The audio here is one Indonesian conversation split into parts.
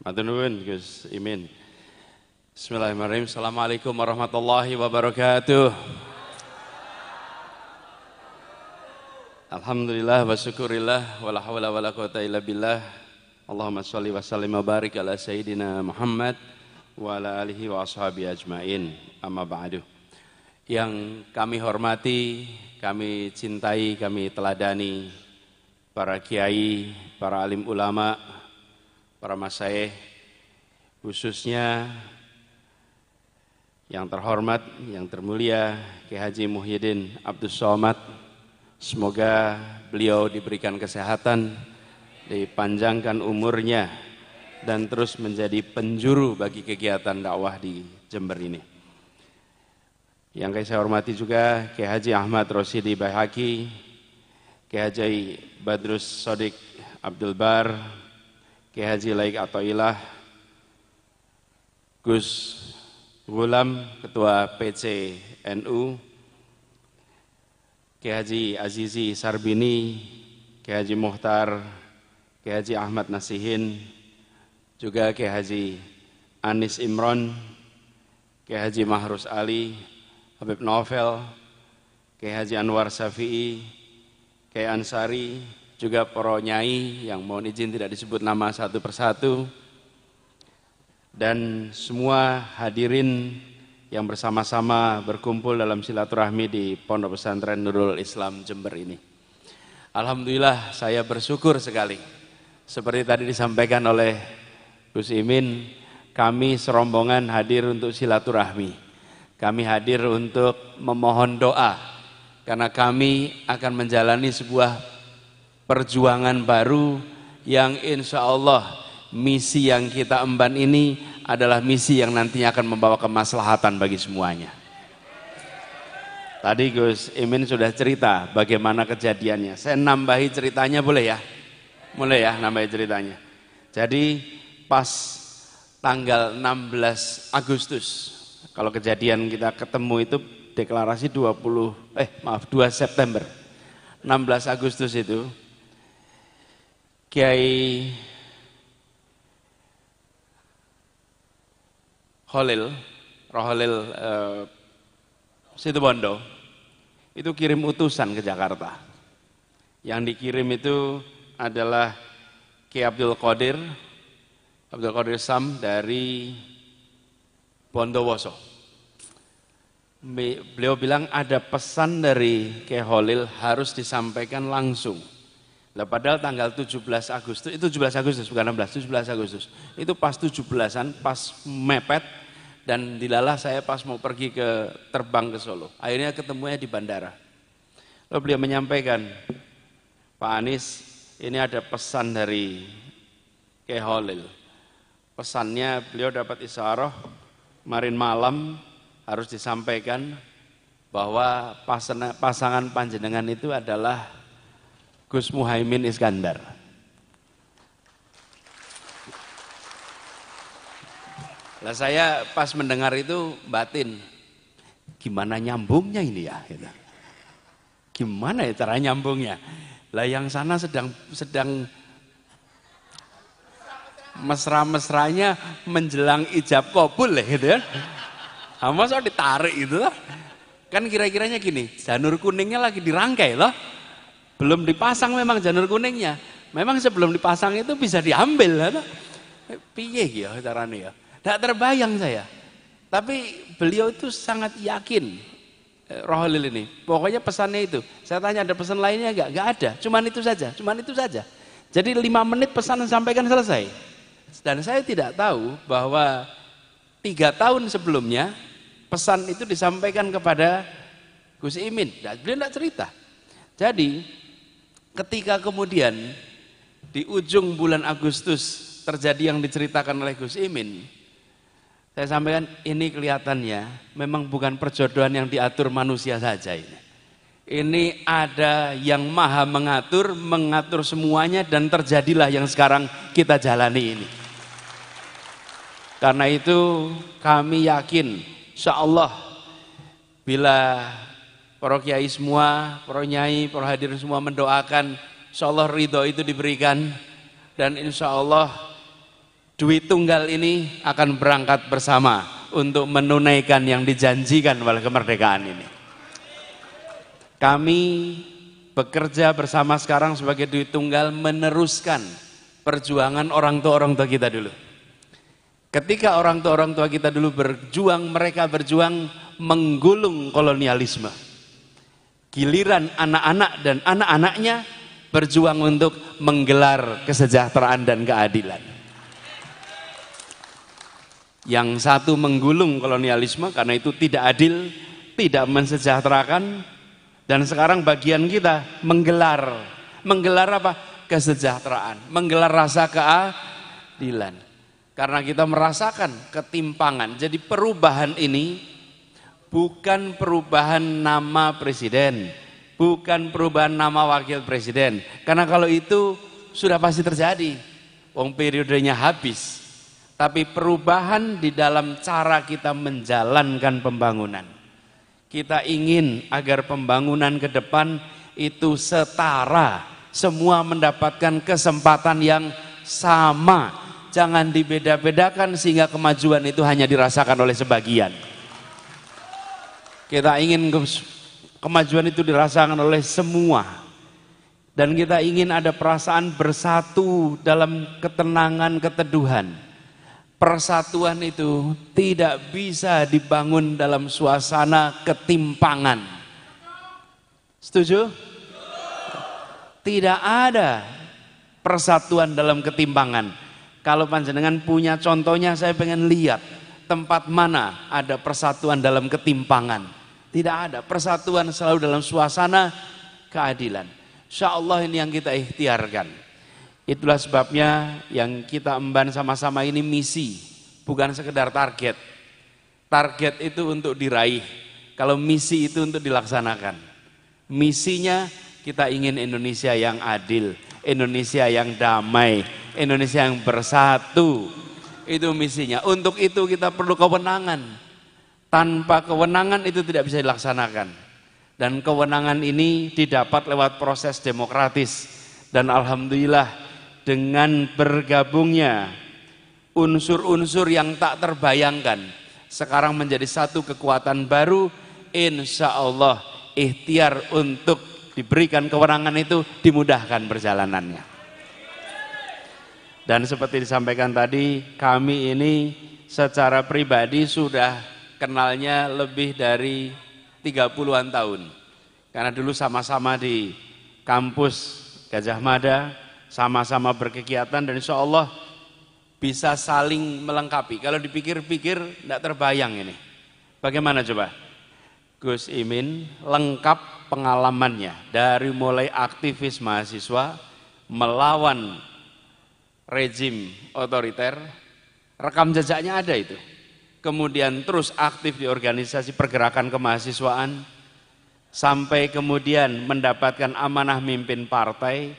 Matur nuwun Gus Imin. Bismillahirrahmanirrahim. Assalamualaikum warahmatullahi wabarakatuh. Alhamdulillah wa syukurillah wa la hawla wa la quwata illa billah. Allahumma shalli wa sallim wa barik ala sayyidina Muhammad wa ala alihi wa ashabi ajmain. Amma ba'du. Yang kami hormati, kami cintai, kami teladani para kiai, para alim ulama, para masyayikh khususnya yang terhormat, yang termulia Ki Haji Muhyiddin Abdus Somad. Semoga beliau diberikan kesehatan, dipanjangkan umurnya dan terus menjadi penjuru bagi kegiatan dakwah di Jember ini. Yang saya hormati juga Ki Haji Ahmad Rosidi Bayhaki, Ki Haji Badrus Sodik Abdul Bar, Ki Haji Laik Ilah Gus Gulam, Ketua PC NU, Ki Haji Azizi Sarbini, Ki Haji Muhtar, Ki Haji Ahmad Nasihin, juga Ki Haji Anis Imron, Ki Haji Mahrus Ali, Habib Novel, Ki Haji Anwar Safi'i, Ki Ansari, juga para nyai yang mohon izin tidak disebut nama satu persatu dan semua hadirin yang bersama-sama berkumpul dalam silaturahmi di Pondok Pesantren Nurul Islam Jember ini. Alhamdulillah saya bersyukur sekali. Seperti tadi disampaikan oleh Gus Imin, kami serombongan hadir untuk silaturahmi. Kami hadir untuk memohon doa karena kami akan menjalani sebuah perjuangan baru yang insya Allah misi yang kita emban ini adalah misi yang nantinya akan membawa kemaslahatan bagi semuanya. Tadi Gus Imin sudah cerita bagaimana kejadiannya. Saya nambahi ceritanya boleh ya? Boleh ya nambahi ceritanya. Jadi pas tanggal 16 Agustus, kalau kejadian kita ketemu itu deklarasi 20 eh maaf 2 September. 16 Agustus itu Kiai Holil, Roholil uh, eh, Situbondo, itu kirim utusan ke Jakarta. Yang dikirim itu adalah Kiai Abdul Qadir, Abdul Qadir Sam dari Bondowoso. Beliau bilang ada pesan dari Kiai Holil harus disampaikan langsung Nah, padahal tanggal 17 Agustus, itu 17 Agustus bukan 16, 17 Agustus. Itu pas 17-an, pas mepet dan dilalah saya pas mau pergi ke terbang ke Solo. Akhirnya ketemunya di bandara. Lalu beliau menyampaikan, Pak Anies, ini ada pesan dari keholil, Pesannya beliau dapat isyarah marin malam harus disampaikan bahwa pasangan panjenengan itu adalah Gus Muhaimin Iskandar. Lah saya pas mendengar itu batin, gimana nyambungnya ini ya? Gitu. Gimana ya cara nyambungnya? Lah yang sana sedang sedang mesra-mesranya menjelang ijab kabul lah gitu ya. Nah, Sama ditarik itu lah. Kan kira-kiranya gini, janur kuningnya lagi dirangkai loh. Belum dipasang memang janur kuningnya. Memang sebelum dipasang itu bisa diambil. Ya, eh, piye ya caranya ya. Tidak terbayang saya. Tapi beliau itu sangat yakin eh, Rohalil ini. Pokoknya pesannya itu. Saya tanya ada pesan lainnya enggak? Enggak ada. Cuman itu saja. Cuman itu saja. Jadi lima menit pesan sampaikan selesai. Dan saya tidak tahu bahwa tiga tahun sebelumnya pesan itu disampaikan kepada Gus Imin. Beliau tidak cerita. Jadi Ketika kemudian di ujung bulan Agustus terjadi yang diceritakan oleh Gus Imin, saya sampaikan ini kelihatannya memang bukan perjodohan yang diatur manusia saja ini. Ini ada yang maha mengatur, mengatur semuanya dan terjadilah yang sekarang kita jalani ini. Karena itu kami yakin insya Allah bila para kiai semua, para nyai, para hadir semua mendoakan insya ridho itu diberikan dan insya Allah duit tunggal ini akan berangkat bersama untuk menunaikan yang dijanjikan oleh kemerdekaan ini. Kami bekerja bersama sekarang sebagai duit tunggal meneruskan perjuangan orang tua-orang tua kita dulu. Ketika orang tua-orang tua kita dulu berjuang, mereka berjuang menggulung kolonialisme Giliran anak-anak dan anak-anaknya berjuang untuk menggelar kesejahteraan dan keadilan. Yang satu menggulung kolonialisme karena itu tidak adil, tidak mensejahterakan, dan sekarang bagian kita menggelar, menggelar apa? Kesejahteraan, menggelar rasa keadilan. Karena kita merasakan ketimpangan. Jadi perubahan ini bukan perubahan nama presiden, bukan perubahan nama wakil presiden. Karena kalau itu sudah pasti terjadi. Wong periodenya habis. Tapi perubahan di dalam cara kita menjalankan pembangunan. Kita ingin agar pembangunan ke depan itu setara, semua mendapatkan kesempatan yang sama. Jangan dibeda-bedakan sehingga kemajuan itu hanya dirasakan oleh sebagian. Kita ingin kemajuan itu dirasakan oleh semua. Dan kita ingin ada perasaan bersatu dalam ketenangan, keteduhan. Persatuan itu tidak bisa dibangun dalam suasana ketimpangan. Setuju? Tidak ada persatuan dalam ketimpangan. Kalau panjenengan punya contohnya saya pengen lihat tempat mana ada persatuan dalam ketimpangan. Tidak ada persatuan selalu dalam suasana keadilan. Insya Allah ini yang kita ikhtiarkan. Itulah sebabnya yang kita emban sama-sama ini misi, bukan sekedar target. Target itu untuk diraih, kalau misi itu untuk dilaksanakan. Misinya kita ingin Indonesia yang adil, Indonesia yang damai, Indonesia yang bersatu, itu misinya. Untuk itu kita perlu kewenangan. Tanpa kewenangan itu tidak bisa dilaksanakan. Dan kewenangan ini didapat lewat proses demokratis. Dan alhamdulillah dengan bergabungnya unsur-unsur yang tak terbayangkan sekarang menjadi satu kekuatan baru insya Allah ikhtiar untuk diberikan kewenangan itu dimudahkan perjalanannya dan seperti disampaikan tadi, kami ini secara pribadi sudah kenalnya lebih dari 30-an tahun. Karena dulu sama-sama di kampus Gajah Mada, sama-sama berkegiatan dan insya Allah bisa saling melengkapi. Kalau dipikir-pikir tidak terbayang ini. Bagaimana coba? Gus Imin lengkap pengalamannya dari mulai aktivis mahasiswa melawan rejim otoriter, rekam jejaknya ada itu. Kemudian terus aktif di organisasi pergerakan kemahasiswaan, sampai kemudian mendapatkan amanah mimpin partai,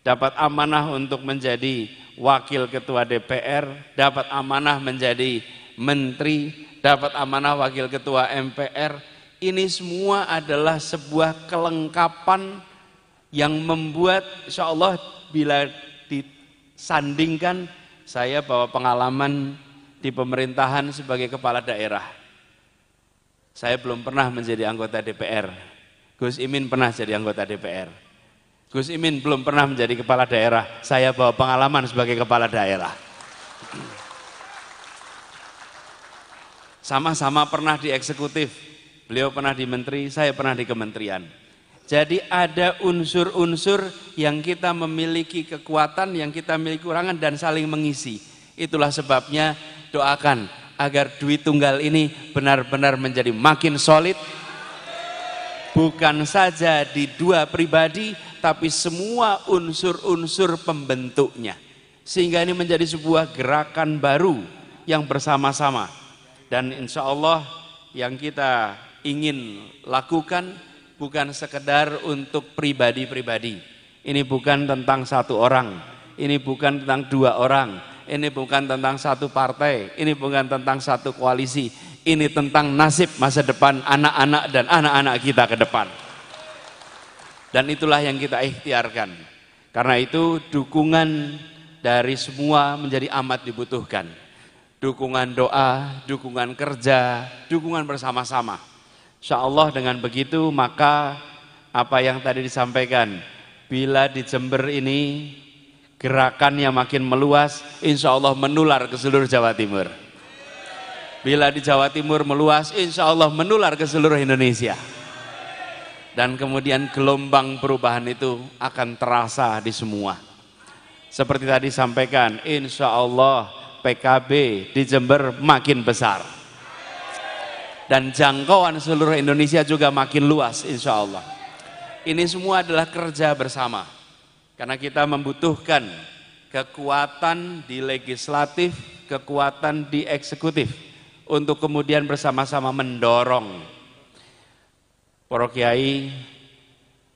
dapat amanah untuk menjadi wakil ketua DPR, dapat amanah menjadi menteri, dapat amanah wakil ketua MPR. Ini semua adalah sebuah kelengkapan yang membuat insya Allah bila di Sandingkan saya bawa pengalaman di pemerintahan sebagai kepala daerah. Saya belum pernah menjadi anggota DPR. Gus Imin pernah jadi anggota DPR. Gus Imin belum pernah menjadi kepala daerah. Saya bawa pengalaman sebagai kepala daerah. Sama-sama pernah di eksekutif. Beliau pernah di menteri, saya pernah di kementerian. Jadi ada unsur-unsur yang kita memiliki kekuatan, yang kita miliki kurangan dan saling mengisi. Itulah sebabnya doakan agar duit tunggal ini benar-benar menjadi makin solid. Bukan saja di dua pribadi, tapi semua unsur-unsur pembentuknya. Sehingga ini menjadi sebuah gerakan baru yang bersama-sama. Dan insya Allah yang kita ingin lakukan bukan sekedar untuk pribadi-pribadi. Ini bukan tentang satu orang, ini bukan tentang dua orang, ini bukan tentang satu partai, ini bukan tentang satu koalisi, ini tentang nasib masa depan anak-anak dan anak-anak kita ke depan. Dan itulah yang kita ikhtiarkan. Karena itu dukungan dari semua menjadi amat dibutuhkan. Dukungan doa, dukungan kerja, dukungan bersama-sama. Insya Allah dengan begitu maka apa yang tadi disampaikan, bila di Jember ini gerakannya makin meluas, insya Allah menular ke seluruh Jawa Timur. Bila di Jawa Timur meluas, insya Allah menular ke seluruh Indonesia. Dan kemudian gelombang perubahan itu akan terasa di semua. Seperti tadi sampaikan, insya Allah PKB di Jember makin besar dan jangkauan seluruh Indonesia juga makin luas insya Allah. Ini semua adalah kerja bersama karena kita membutuhkan kekuatan di legislatif, kekuatan di eksekutif untuk kemudian bersama-sama mendorong Para Kiai,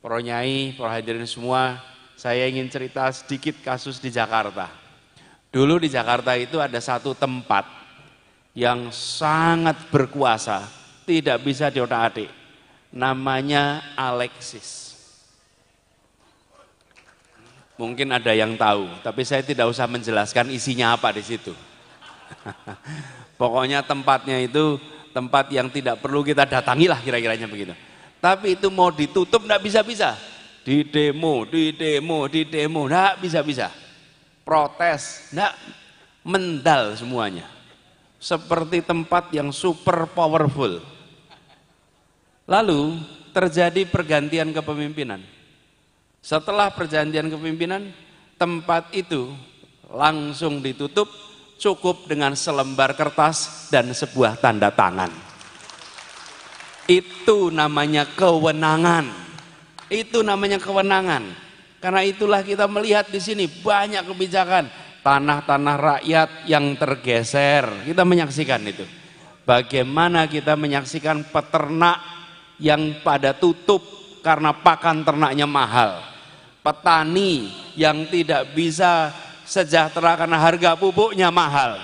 Para Nyai, Para Hadirin semua, saya ingin cerita sedikit kasus di Jakarta. Dulu di Jakarta itu ada satu tempat yang sangat berkuasa, tidak bisa diotak-atik. Namanya Alexis. Mungkin ada yang tahu, tapi saya tidak usah menjelaskan isinya apa di situ. Pokoknya tempatnya itu tempat yang tidak perlu kita datangi lah kira-kiranya begitu. Tapi itu mau ditutup tidak bisa-bisa. Di demo, di demo, di demo, tidak bisa-bisa. Protes, tidak mendal semuanya seperti tempat yang super powerful. Lalu terjadi pergantian kepemimpinan. Setelah perjanjian kepemimpinan, tempat itu langsung ditutup cukup dengan selembar kertas dan sebuah tanda tangan. Itu namanya kewenangan. Itu namanya kewenangan. Karena itulah kita melihat di sini banyak kebijakan tanah-tanah rakyat yang tergeser. Kita menyaksikan itu. Bagaimana kita menyaksikan peternak yang pada tutup karena pakan ternaknya mahal. Petani yang tidak bisa sejahtera karena harga pupuknya mahal.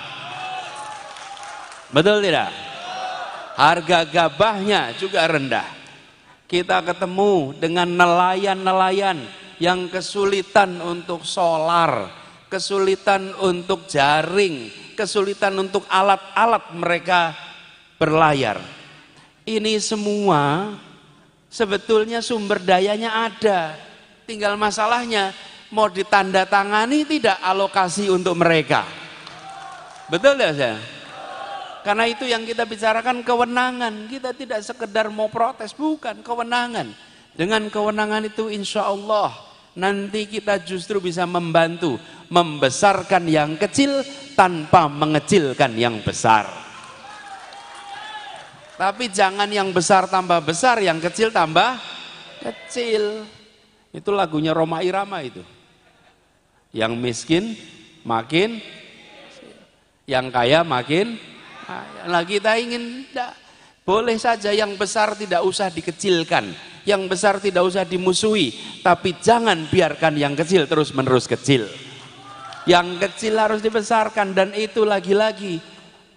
Betul tidak? Harga gabahnya juga rendah. Kita ketemu dengan nelayan-nelayan yang kesulitan untuk solar, kesulitan untuk jaring, kesulitan untuk alat-alat mereka berlayar. Ini semua sebetulnya sumber dayanya ada. Tinggal masalahnya mau ditanda tangani tidak alokasi untuk mereka. Betul ya saya? Karena itu yang kita bicarakan kewenangan. Kita tidak sekedar mau protes, bukan kewenangan. Dengan kewenangan itu insya Allah nanti kita justru bisa membantu membesarkan yang kecil tanpa mengecilkan yang besar tapi jangan yang besar tambah besar yang kecil tambah kecil itu lagunya Roma Irama itu yang miskin makin yang kaya makin nah kita ingin tidak boleh saja yang besar tidak usah dikecilkan yang besar tidak usah dimusuhi tapi jangan biarkan yang kecil terus menerus kecil yang kecil harus dibesarkan dan itu lagi-lagi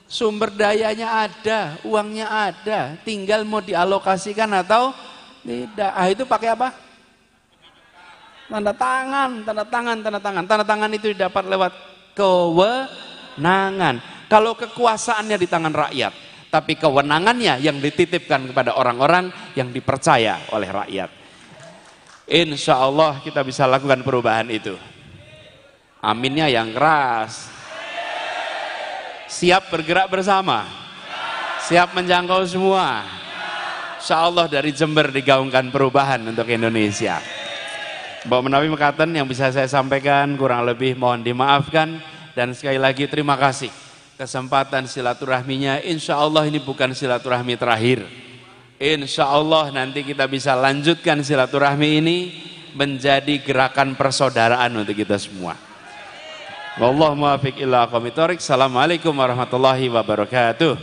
sumber dayanya ada, uangnya ada, tinggal mau dialokasikan atau tidak. Ah itu pakai apa? Tanda tangan, tanda tangan, tanda tangan. Tanda tangan itu didapat lewat kewenangan. Kalau kekuasaannya di tangan rakyat, tapi kewenangannya yang dititipkan kepada orang-orang yang dipercaya oleh rakyat. Insya Allah kita bisa lakukan perubahan itu. Aminnya yang keras. Siap bergerak bersama. Siap menjangkau semua. Insya Allah dari Jember digaungkan perubahan untuk Indonesia. Bapak Menawi Mekaten yang bisa saya sampaikan kurang lebih mohon dimaafkan. Dan sekali lagi terima kasih. Kesempatan silaturahminya insya Allah ini bukan silaturahmi terakhir. Insya Allah nanti kita bisa lanjutkan silaturahmi ini menjadi gerakan persaudaraan untuk kita semua. Wallahu muwafiq illa aqwamit Assalamualaikum warahmatullahi wabarakatuh.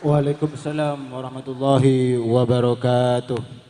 Waalaikumsalam warahmatullahi wabarakatuh.